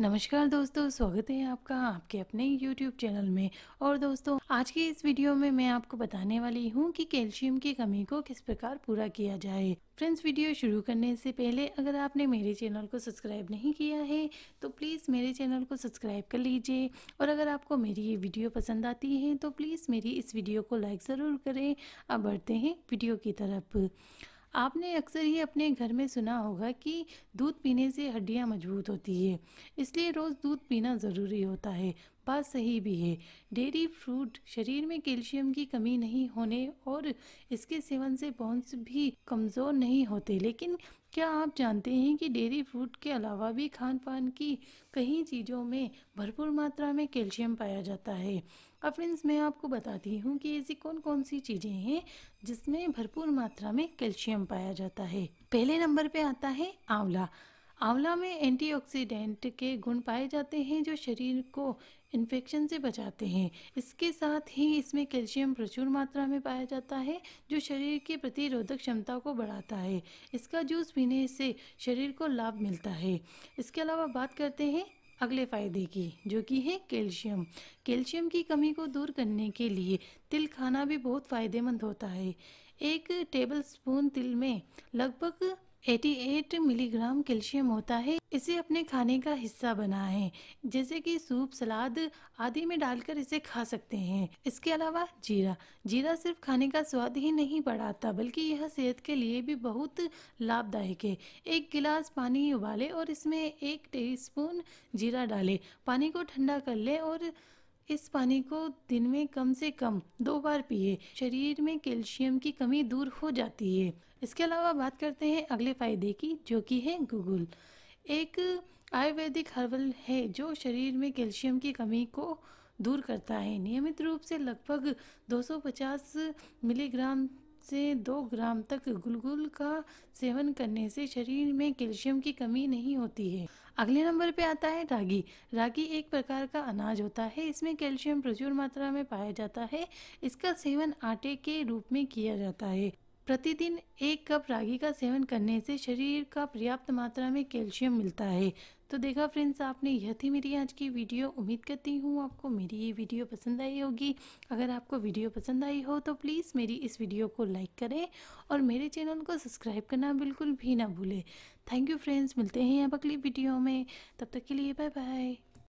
नमस्कार दोस्तों स्वागत है आपका आपके अपने YouTube चैनल में और दोस्तों आज की इस वीडियो में मैं आपको बताने वाली हूँ कि कैल्शियम की कमी को किस प्रकार पूरा किया जाए फ्रेंड्स वीडियो शुरू करने से पहले अगर आपने मेरे चैनल को सब्सक्राइब नहीं किया है तो प्लीज़ मेरे चैनल को सब्सक्राइब कर लीजिए और अगर आपको मेरी ये वीडियो पसंद आती है तो प्लीज़ मेरी इस वीडियो को लाइक ज़रूर करें अब बढ़ते हैं वीडियो की तरफ आपने अक्सर ही अपने घर में सुना होगा कि दूध पीने से हड्डियाँ मजबूत होती है इसलिए रोज़ दूध पीना ज़रूरी होता है बात सही भी है डेयरी फ्रूट शरीर में कैल्शियम की कमी नहीं होने और इसके सेवन से बोन्स भी कमज़ोर नहीं होते लेकिन क्या आप जानते हैं कि डेयरी फूड के अलावा भी खान पान की कई चीज़ों में भरपूर मात्रा में कैल्शियम पाया जाता है अब फ्रेंड्स मैं आपको बताती हूँ कि ऐसी कौन कौन सी चीज़ें हैं जिसमें भरपूर मात्रा में कैल्शियम पाया जाता है पहले नंबर पे आता है आंवला आंवला में एंटीऑक्सीडेंट के गुण पाए जाते हैं जो शरीर को इन्फेक्शन से बचाते हैं इसके साथ ही इसमें कैल्शियम प्रचुर मात्रा में पाया जाता है जो शरीर की प्रतिरोधक क्षमता को बढ़ाता है इसका जूस पीने से शरीर को लाभ मिलता है इसके अलावा बात करते हैं अगले फायदे की जो कि है कैल्शियम कैल्शियम की कमी को दूर करने के लिए तिल खाना भी बहुत फ़ायदेमंद होता है एक टेबल स्पून तिल में लगभग 88 मिलीग्राम कैल्शियम होता है इसे अपने खाने का हिस्सा बनाएं जैसे कि सूप सलाद आदि में डालकर इसे खा सकते हैं इसके अलावा जीरा जीरा सिर्फ खाने का स्वाद ही नहीं बढ़ाता बल्कि यह सेहत के लिए भी बहुत लाभदायक है एक गिलास पानी उबाले और इसमें एक स्पून जीरा डालें पानी को ठंडा कर लें और इस पानी को दिन में कम से कम दो बार पिए शरीर में कैल्शियम की कमी दूर हो जाती है इसके अलावा बात करते हैं अगले फायदे की जो कि है गूगल एक आयुर्वेदिक हर्बल है जो शरीर में कैल्शियम की कमी को दूर करता है नियमित रूप से लगभग 250 मिलीग्राम से दो ग्राम तक गुलगुल का सेवन करने से शरीर में कैल्शियम की कमी नहीं होती है अगले नंबर पे आता है रागी रागी एक प्रकार का अनाज होता है इसमें कैल्शियम प्रचुर मात्रा में पाया जाता है इसका सेवन आटे के रूप में किया जाता है प्रतिदिन एक कप रागी का सेवन करने से शरीर का पर्याप्त मात्रा में कैल्शियम मिलता है तो देखा फ्रेंड्स आपने यह थी मेरी आज की वीडियो उम्मीद करती हूँ आपको मेरी ये वीडियो पसंद आई होगी अगर आपको वीडियो पसंद आई हो तो प्लीज़ मेरी इस वीडियो को लाइक करें और मेरे चैनल को सब्सक्राइब करना बिल्कुल भी ना भूलें थैंक यू फ्रेंड्स मिलते हैं अब अगली वीडियो में तब तक के लिए बाय बाय